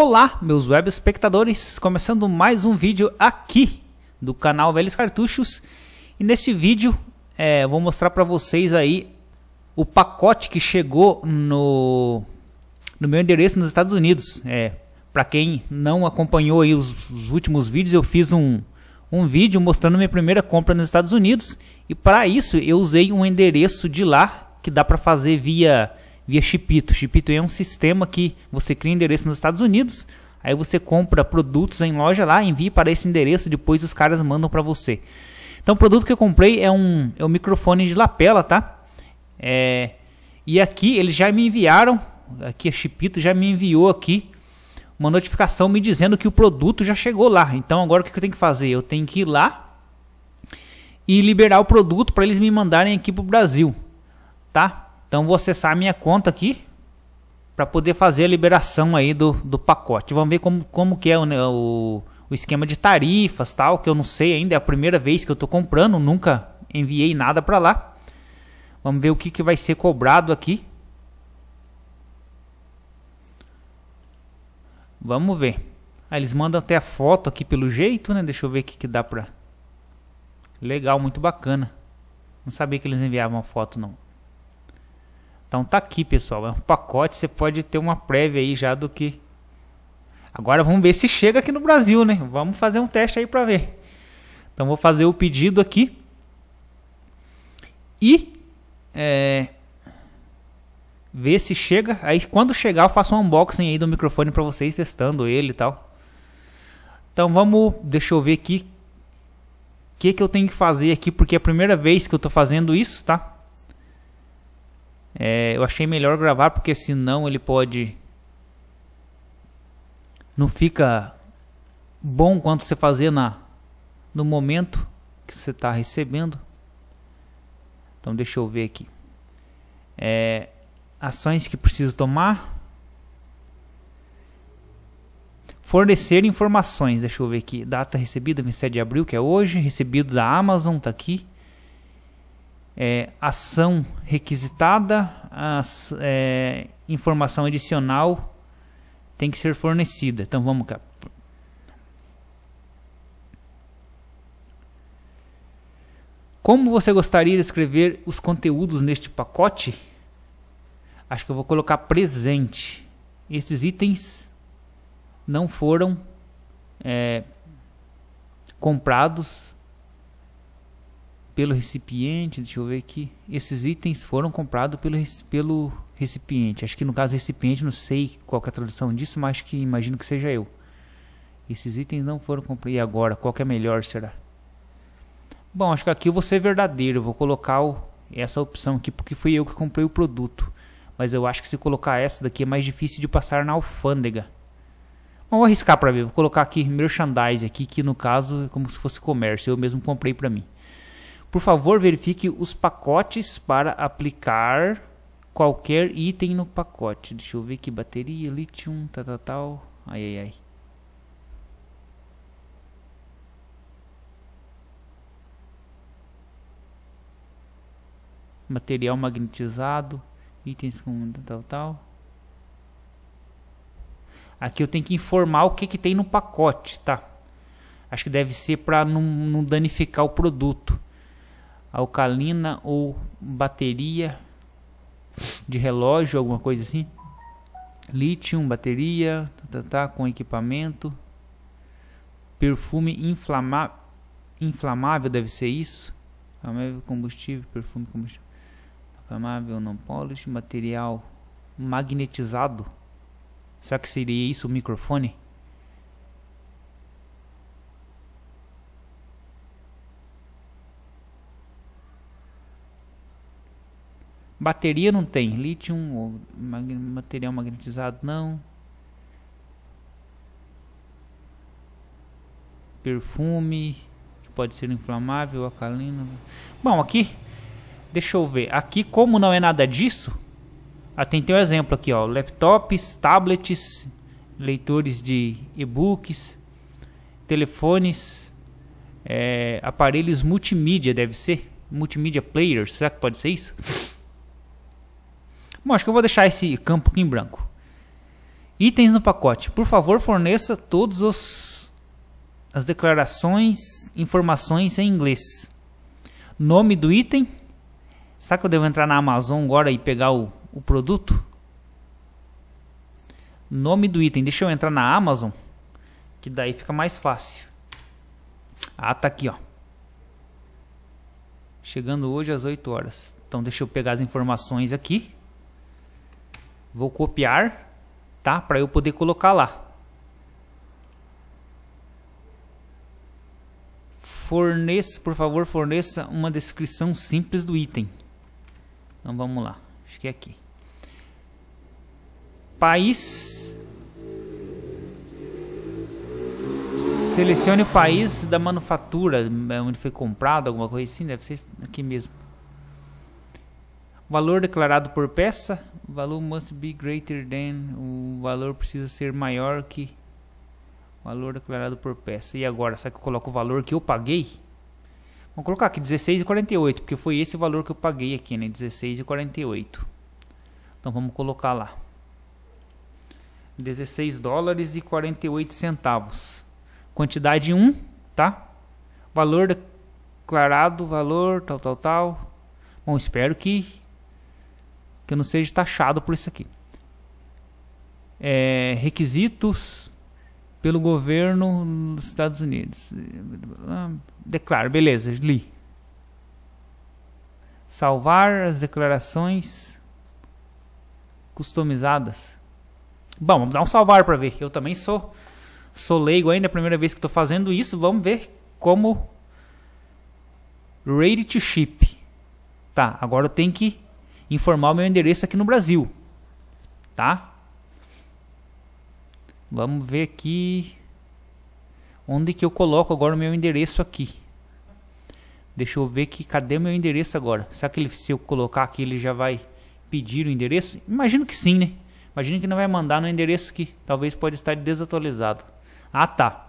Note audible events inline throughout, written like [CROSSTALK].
Olá, meus web espectadores, começando mais um vídeo aqui do canal Velhos Cartuchos. E neste vídeo é, vou mostrar para vocês aí o pacote que chegou no, no meu endereço nos Estados Unidos. É, para quem não acompanhou aí os, os últimos vídeos, eu fiz um, um vídeo mostrando minha primeira compra nos Estados Unidos e para isso eu usei um endereço de lá que dá para fazer via via Chipito. Chipito é um sistema que você cria endereço nos Estados Unidos, aí você compra produtos em loja lá, envia para esse endereço, depois os caras mandam para você. Então o produto que eu comprei é um, é um microfone de lapela, tá? É, e aqui eles já me enviaram, aqui a Chipito já me enviou aqui uma notificação me dizendo que o produto já chegou lá. Então agora o que eu tenho que fazer? Eu tenho que ir lá e liberar o produto para eles me mandarem aqui para o Brasil, tá? Então vou acessar a minha conta aqui para poder fazer a liberação aí do, do pacote. Vamos ver como, como que é o, o, o esquema de tarifas tal, que eu não sei ainda, é a primeira vez que eu estou comprando, nunca enviei nada para lá. Vamos ver o que, que vai ser cobrado aqui. Vamos ver. Ah, eles mandam até a foto aqui pelo jeito, né? Deixa eu ver o que, que dá pra... Legal, muito bacana. Não sabia que eles enviavam foto, não. Então tá aqui, pessoal. É um pacote, você pode ter uma prévia aí já do que. Agora vamos ver se chega aqui no Brasil, né? Vamos fazer um teste aí para ver. Então vou fazer o pedido aqui. E é, ver se chega. Aí quando chegar eu faço um unboxing aí do microfone para vocês testando ele e tal. Então vamos, deixa eu ver aqui o que que eu tenho que fazer aqui porque é a primeira vez que eu tô fazendo isso, tá? É, eu achei melhor gravar porque senão ele pode. Não fica bom quanto você fazer na, no momento que você está recebendo. Então deixa eu ver aqui. É, ações que preciso tomar. Fornecer informações, deixa eu ver aqui. Data recebida, 27 de abril, que é hoje. Recebido da Amazon, tá aqui é, ação requisitada, as, é, informação adicional tem que ser fornecida. Então vamos cá. Como você gostaria de escrever os conteúdos neste pacote? Acho que eu vou colocar presente. Esses itens não foram é, comprados pelo recipiente, deixa eu ver aqui. Esses itens foram comprados pelo, pelo recipiente. Acho que no caso recipiente, não sei qual é a tradução disso, mas que imagino que seja eu. Esses itens não foram comprados. E agora, qual que é melhor, será? Bom, acho que aqui eu vou ser verdadeiro. Eu vou colocar o, essa opção aqui, porque fui eu que comprei o produto. Mas eu acho que se colocar essa daqui é mais difícil de passar na alfândega. Vamos arriscar para ver. Vou colocar aqui merchandise aqui, que no caso é como se fosse comércio. Eu mesmo comprei para mim. Por favor, verifique os pacotes para aplicar qualquer item no pacote. Deixa eu ver que bateria, lítio, tal, tal, tal. Ai, ai, ai. Material magnetizado, itens com tal, tal. Aqui eu tenho que informar o que, que tem no pacote, tá? Acho que deve ser para não, não danificar o produto alcalina ou bateria de relógio, alguma coisa assim. Lítio, bateria, tá, tá, tá, com equipamento. Perfume inflama inflamável, deve ser isso. Inflamável, combustível, perfume, combustível. Inflamável, não polish, material magnetizado. Será que seria isso o microfone? Bateria não tem. Lítio, material magnetizado não. Perfume, que pode ser inflamável, alcalino. Bom, aqui, deixa eu ver. Aqui, como não é nada disso, ah, tem, tem um exemplo aqui, ó. Laptops, tablets, leitores de e-books, telefones, é, aparelhos multimídia, deve ser. Multimídia players, será que pode ser isso? Bom, acho que eu vou deixar esse campo aqui em branco. Itens no pacote. Por favor, forneça todos os as declarações, informações em inglês. Nome do item. Será que eu devo entrar na Amazon agora e pegar o, o produto? Nome do item. Deixa eu entrar na Amazon, que daí fica mais fácil. Ah, tá aqui, ó. Chegando hoje às 8 horas. Então deixa eu pegar as informações aqui. Vou copiar, tá? Para eu poder colocar lá. Forneça, por favor, forneça uma descrição simples do item. Então vamos lá, acho que é aqui. País. Selecione o país da manufatura, é onde foi comprado, alguma coisa assim, deve ser aqui mesmo. Valor declarado por peça. Valor must be greater than. O valor precisa ser maior que. Valor declarado por peça. E agora, será que eu coloco o valor que eu paguei? Vou colocar aqui 16,48, porque foi esse valor que eu paguei aqui, né? 16,48. Então vamos colocar lá. 16 dólares e 48 centavos. Quantidade 1, tá? Valor declarado, valor tal, tal, tal. Bom, espero que que eu não seja taxado por isso aqui. É, requisitos pelo governo dos Estados Unidos. Declaro, beleza, li. Salvar as declarações customizadas. Bom, vamos dar um salvar para ver. Eu também sou sou leigo ainda, é a primeira vez que estou fazendo isso. Vamos ver como ready to ship. Tá, agora eu tenho que informar o meu endereço aqui no Brasil, tá? Vamos ver aqui onde que eu coloco agora o meu endereço aqui. Deixa eu ver que cadê o meu endereço agora? Será que ele, se eu colocar aqui ele já vai pedir o endereço? Imagino que sim, né? Imagino que não vai mandar no endereço que talvez pode estar desatualizado. Ah, tá.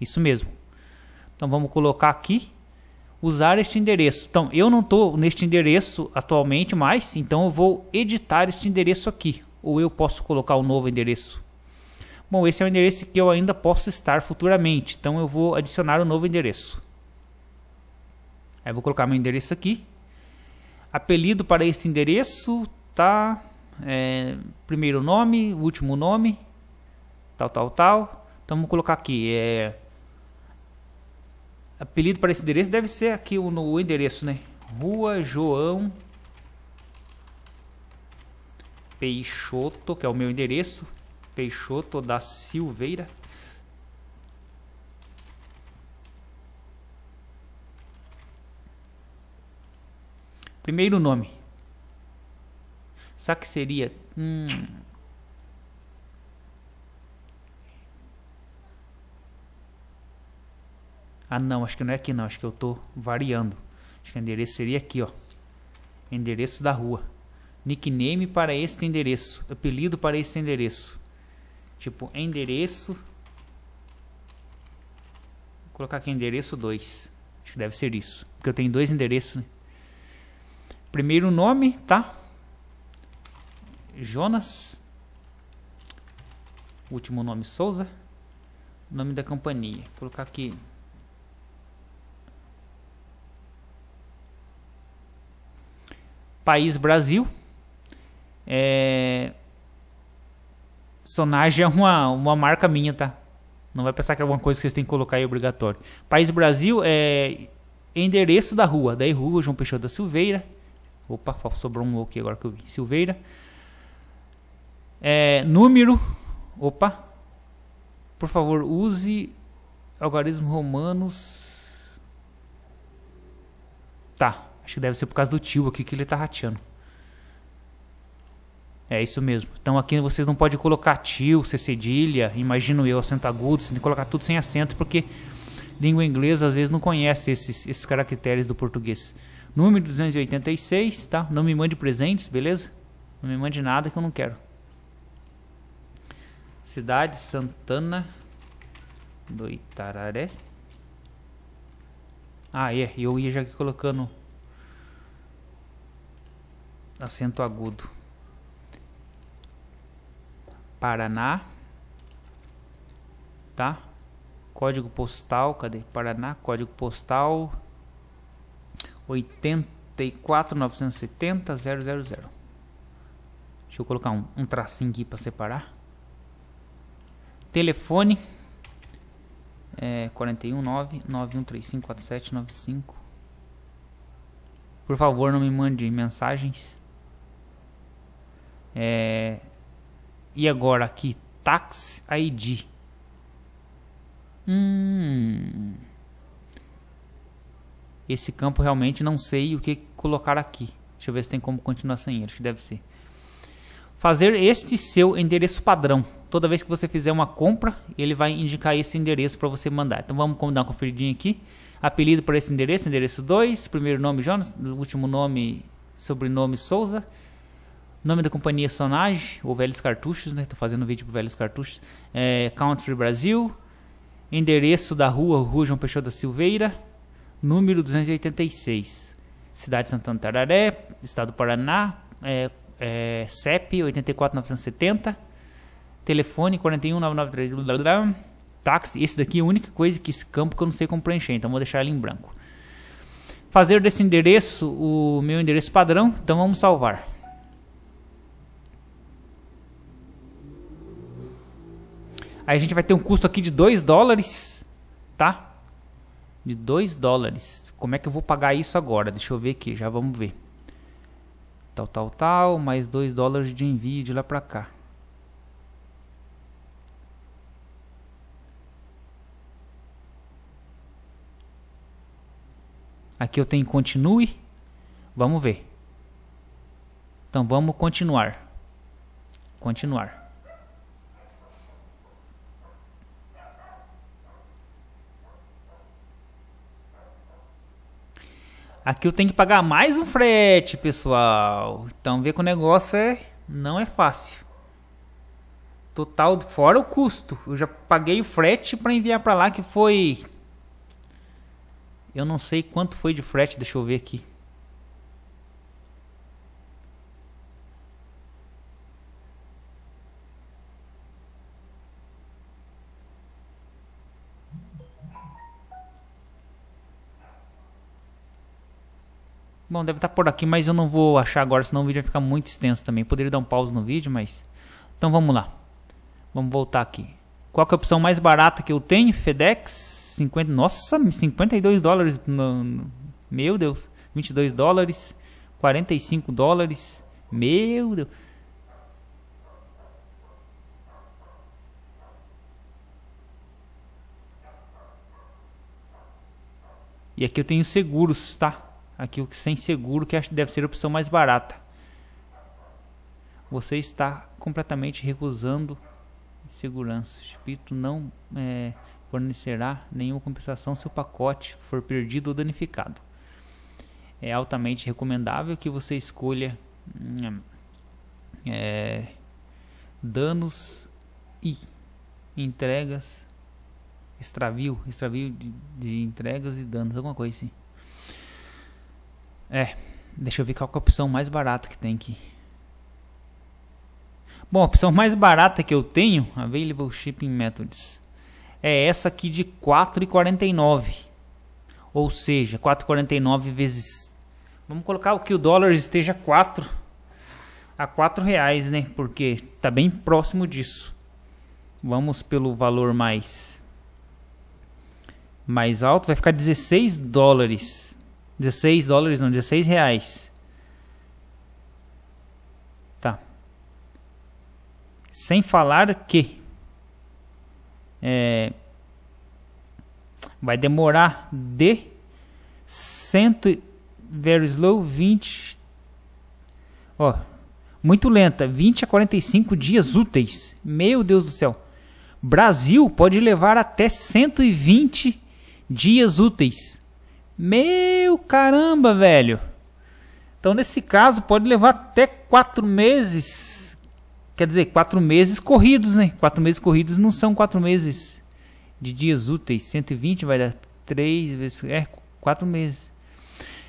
Isso mesmo. Então vamos colocar aqui usar este endereço. Então, eu não estou neste endereço atualmente mais, então eu vou editar este endereço aqui. Ou eu posso colocar o um novo endereço. Bom, esse é o endereço que eu ainda posso estar futuramente, então eu vou adicionar um novo endereço. Aí vou colocar meu endereço aqui. Apelido para este endereço, tá? É, primeiro nome, último nome, tal, tal, tal. Então vamos colocar aqui, é Apelido para esse endereço deve ser aqui o, no endereço, né? Rua João Peixoto, que é o meu endereço. Peixoto da Silveira. Primeiro nome. Será que seria. Hum. Ah, não, acho que não é aqui não, acho que eu tô variando. Acho que o endereço seria aqui, ó. Endereço da rua. Nickname para este endereço. Apelido para este endereço. Tipo, endereço. Vou colocar aqui endereço 2. Acho que deve ser isso. Porque eu tenho dois endereços. Né? Primeiro nome, tá? Jonas. Último nome, Souza. Nome da companhia. Vou colocar aqui país Brasil. É... Sonage é uma, uma marca minha, tá? Não vai pensar que é alguma coisa que vocês têm que colocar aí obrigatório. País Brasil é endereço da rua. Daí rua João Peixoto da Silveira. Opa, sobrou um ok agora que eu vi. Silveira. É, número. Opa. Por favor, use algarismo romanos. Tá. Acho que deve ser por causa do tio aqui que ele tá rateando. É isso mesmo. Então aqui vocês não podem colocar tio, C cedilha, imagino eu, acento agudo, você tem que colocar tudo sem acento, porque língua inglesa às vezes não conhece esses, esses caracteres do português. Número 286, tá? Não me mande presentes, beleza? Não me mande nada que eu não quero. Cidade Santana do Itararé. Ah, é, eu ia já aqui colocando acento agudo. Paraná, tá? Código postal, cadê? Paraná, código postal 84970000. Deixa eu colocar um, um tracinho aqui para separar. Telefone é 419 91354795. Por favor, não me mande mensagens é, e agora aqui, Tax ID. Hum. Esse campo realmente não sei o que colocar aqui. Deixa eu ver se tem como continuar sem ele. Acho que deve ser. Fazer este seu endereço padrão. Toda vez que você fizer uma compra, ele vai indicar esse endereço para você mandar. Então vamos dar uma conferidinha aqui. Apelido para esse endereço, endereço 2, primeiro nome Jonas, último nome, sobrenome Souza. Nome da companhia Sonage, ou Velhos Cartuchos, né? Tô fazendo vídeo para Velhos Cartuchos. É, Country Brasil. Endereço da rua, Rua João Peixoto da Silveira. Número 286. Cidade de Santana Tararé, Estado do Paraná. É, é, CEP 84970. Telefone 41993. táxi. Esse daqui é a única coisa que esse campo que eu não sei como preencher, então vou deixar ele em branco. Fazer desse endereço o meu endereço padrão, então vamos salvar. Aí a gente vai ter um custo aqui de 2 dólares, tá? De 2 dólares. Como é que eu vou pagar isso agora? Deixa eu ver aqui, já vamos ver. Tal, tal, tal, mais 2 dólares de envio de lá pra cá. Aqui eu tenho continue. Vamos ver. Então vamos continuar. Continuar. Aqui eu tenho que pagar mais um frete, pessoal. Então vê que o negócio é não é fácil. Total fora o custo. Eu já paguei o frete para enviar para lá que foi Eu não sei quanto foi de frete, deixa eu ver aqui. Bom, deve estar tá por aqui, mas eu não vou achar agora, senão o vídeo vai ficar muito extenso também. Poderia dar um pause no vídeo, mas... Então vamos lá. Vamos voltar aqui. Qual é a opção mais barata que eu tenho? FedEx? 50... Nossa, 52 dólares. Meu Deus. 22 dólares. 45 dólares. Meu Deus. E aqui eu tenho seguros, tá? aquilo que sem seguro que deve ser a opção mais barata. Você está completamente recusando segurança. O espírito não é, fornecerá nenhuma compensação se o pacote for perdido ou danificado. É altamente recomendável que você escolha hum, é, danos e entregas, extravio, extravio de, de entregas e danos, alguma coisa assim. É, deixa eu ver qual é a opção mais barata que tem aqui. Bom, a opção mais barata que eu tenho, Available Shipping Methods, é essa aqui de 4,49. Ou seja, 4,49 vezes... Vamos colocar o que o dólar esteja 4 a 4 reais, né? Porque está bem próximo disso. Vamos pelo valor mais mais alto, vai ficar 16 dólares 16 dólares, não, 16 reais. Tá. Sem falar que é, vai demorar de 100 very slow 20 ó, muito lenta, 20 a 45 dias úteis. Meu Deus do céu. Brasil pode levar até 120 dias úteis meu caramba, velho. Então, nesse caso, pode levar até quatro meses. Quer dizer, quatro meses corridos, né? Quatro meses corridos não são quatro meses de dias úteis. 120 vai dar três vezes. É, quatro meses.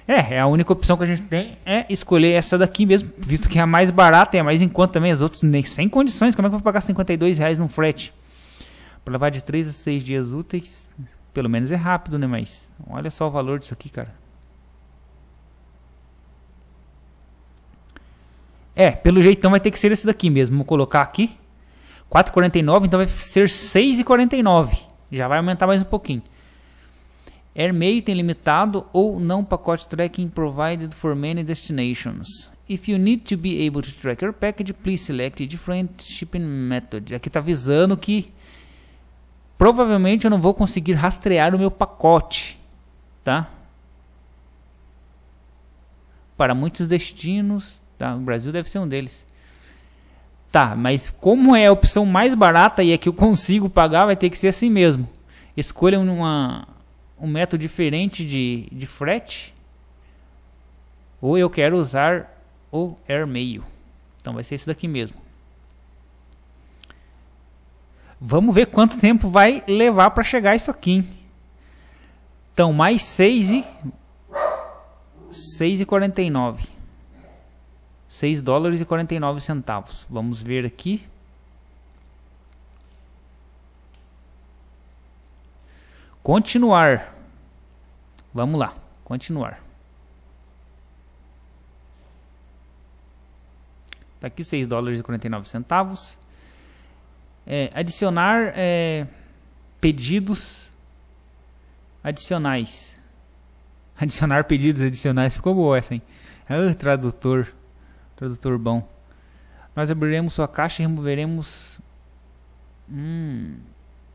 É, é a única opção que a gente tem é escolher essa daqui mesmo, visto que é a mais barata e é a mais em conta também. As outras nem sem condições. Como é que eu vou pagar 52 reais num frete? Para levar de 3 a 6 dias úteis. Pelo menos é rápido, né? Mas olha só o valor disso aqui, cara. É, pelo jeitão então vai ter que ser esse daqui mesmo. Vou colocar aqui. 4,49, então vai ser 6,49. Já vai aumentar mais um pouquinho. Airmail tem limitado ou não pacote tracking provided for many destinations. If you need to be able to track your package, please select a different shipping method. Aqui está avisando que Provavelmente eu não vou conseguir rastrear o meu pacote, tá? Para muitos destinos, tá? O Brasil deve ser um deles. Tá, mas como é a opção mais barata e é que eu consigo pagar, vai ter que ser assim mesmo. Escolha uma, um método diferente de, de frete. Ou eu quero usar o airmail. Então vai ser esse daqui mesmo. Vamos ver quanto tempo vai levar para chegar isso aqui. Hein? Então, mais 6 e... 49. 6 dólares e 49 centavos. Vamos ver aqui. Continuar. Vamos lá, continuar. Está aqui 6 dólares e 49 centavos é, adicionar é, pedidos adicionais. [LAUGHS] Adicionar pedidos adicionais ficou boa essa, hein? Ah, tradutor, tradutor bom. Nós abriremos sua caixa e removeremos. Hum,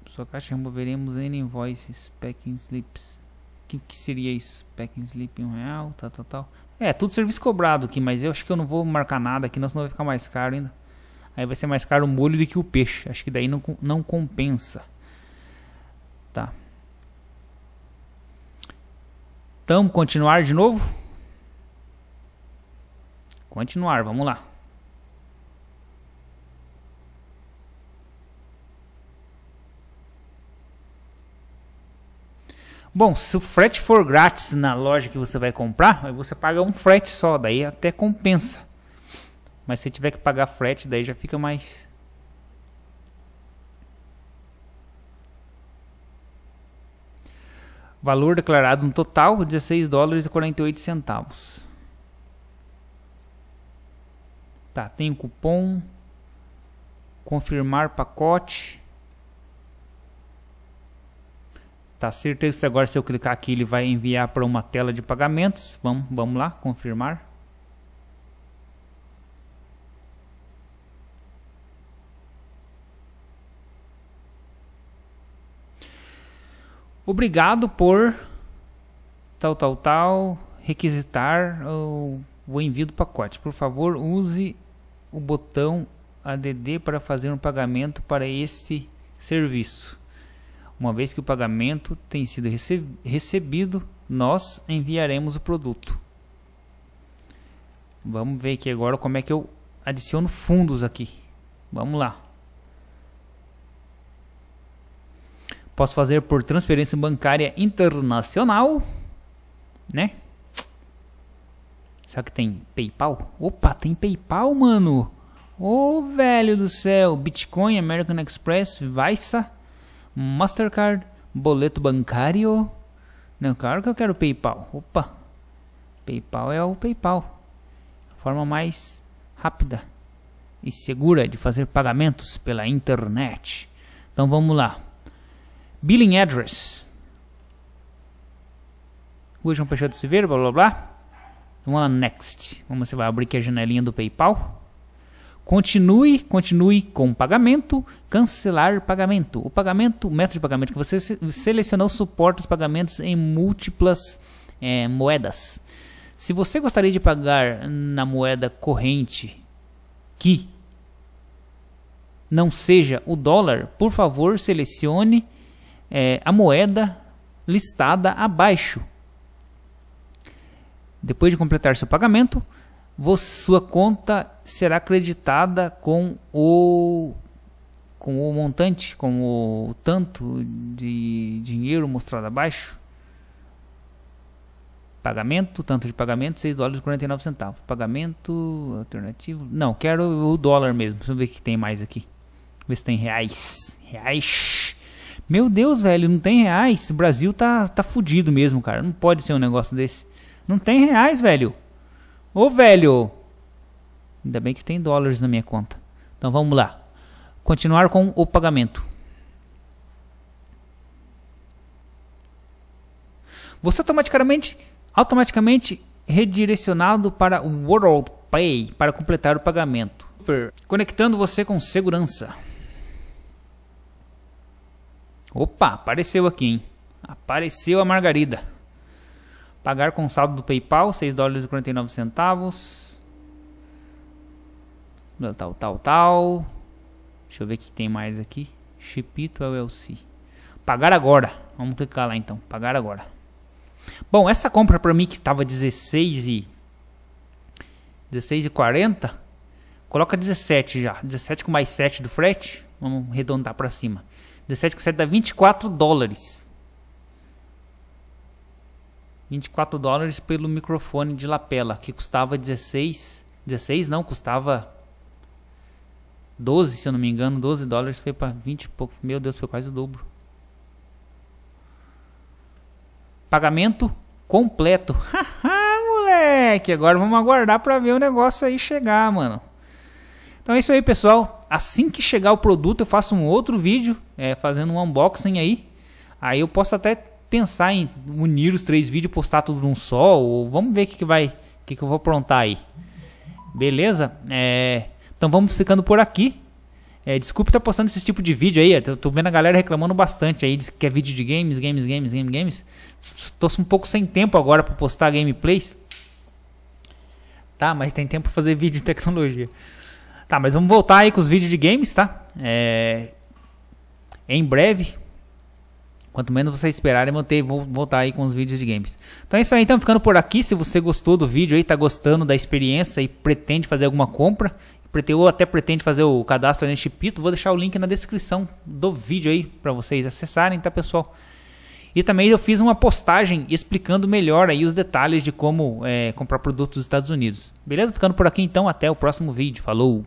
sua caixa e removeremos N invoices, packing slips. Que, que seria isso? Packing slip 1 um real, tal, tal, tal. É, tudo serviço cobrado aqui, mas eu acho que eu não vou marcar nada aqui, senão vai ficar mais caro ainda. Aí vai ser mais caro o molho do que o peixe. Acho que daí não, não compensa. Tá. Então, continuar de novo? Continuar, vamos lá. Bom, se o frete for grátis na loja que você vai comprar, você paga um frete só, daí até compensa. Mas se tiver que pagar frete, daí já fica mais. Valor declarado no total: 16 dólares e 48 centavos. Tá, tem o cupom. Confirmar pacote. Tá certeza agora se eu clicar aqui ele vai enviar para uma tela de pagamentos. Vamos, vamos lá, confirmar. obrigado por tal, tal, tal, requisitar o, o envio do pacote. Por favor, use o botão ADD para fazer um pagamento para este serviço. Uma vez que o pagamento tem sido recebido, nós enviaremos o produto. Vamos ver aqui agora como é que eu adiciono fundos aqui. Vamos lá. Posso fazer por transferência bancária internacional, né? Será que tem PayPal? Opa, tem PayPal, mano. Ô, oh, velho do céu. Bitcoin, American Express, Visa, Mastercard, boleto bancário. Não, claro que eu quero PayPal. Opa. PayPal é o PayPal. A forma mais rápida e segura de fazer pagamentos pela internet. Então vamos lá. Billing address. Rua João Peixoto Silveira, blá blá blá. Vamos lá, next. Vamos, você vai abrir aqui a janelinha do PayPal. Continue, continue com pagamento, cancelar pagamento. O pagamento, o método de pagamento que você selecionou suporta os pagamentos em múltiplas é, moedas. Se você gostaria de pagar na moeda corrente que não seja o dólar, por favor selecione é, a moeda listada abaixo. Depois de completar seu pagamento, sua conta será creditada com o com o montante, com o tanto de dinheiro mostrado abaixo. Pagamento, tanto de pagamento, 6 dólares e 49 centavos. Pagamento alternativo. Não, quero o dólar mesmo. Vamos ver o que tem mais aqui. Ver se tem reais. Reais. Meu Deus, velho, não tem reais. O Brasil tá, tá fudido mesmo, cara. Não pode ser um negócio desse. Não tem reais, velho. Ô, velho. Ainda bem que tem dólares na minha conta. Então vamos lá. Continuar com o pagamento. Você automaticamente, automaticamente redirecionado para o World Pay para completar o pagamento. Conectando você com segurança. Opa, apareceu aqui, hein? Apareceu a margarida. Pagar com saldo do PayPal, 6 dólares e 49 centavos. Tal, tal, tal. Deixa eu ver o que tem mais aqui. Chipito LLC. Pagar agora. Vamos clicar lá então. Pagar agora. Bom, essa compra para mim que estava 16 e 16 e 40, coloca 17 já. 17 com mais 7 do frete. Vamos arredondar para cima. 17 com 7 dá 24 dólares. 24 dólares pelo microfone de lapela, que custava 16. 16 não, custava 12, se eu não me engano. 12 dólares foi para 20 e pouco. Meu Deus, foi quase o dobro. Pagamento completo. [LAUGHS] Haha, moleque! Agora vamos aguardar para ver o negócio aí chegar, mano. Então é isso aí, pessoal. Assim que chegar o produto, eu faço um outro vídeo é, fazendo um unboxing aí. Aí eu posso até pensar em unir os três vídeos e postar tudo num só. Ou vamos ver o que, que vai. O que, que eu vou aprontar aí. Beleza? É, então vamos ficando por aqui. É, desculpe estar postando esse tipo de vídeo aí. Eu tô vendo a galera reclamando bastante aí. Diz que é vídeo de games, games, games, games, games. Tô um pouco sem tempo agora para postar gameplays. Tá, mas tem tempo para fazer vídeo de tecnologia. Tá, mas vamos voltar aí com os vídeos de games, tá? É... Em breve, Quanto menos vocês esperarem, eu ter, vou voltar aí com os vídeos de games. Então é isso aí, então ficando por aqui. Se você gostou do vídeo aí, tá gostando da experiência e pretende fazer alguma compra, ou até pretende fazer o cadastro neste pito, vou deixar o link na descrição do vídeo aí para vocês acessarem, tá pessoal? E também eu fiz uma postagem explicando melhor aí os detalhes de como é, comprar produtos dos Estados Unidos. Beleza? Ficando por aqui então, até o próximo vídeo. Falou!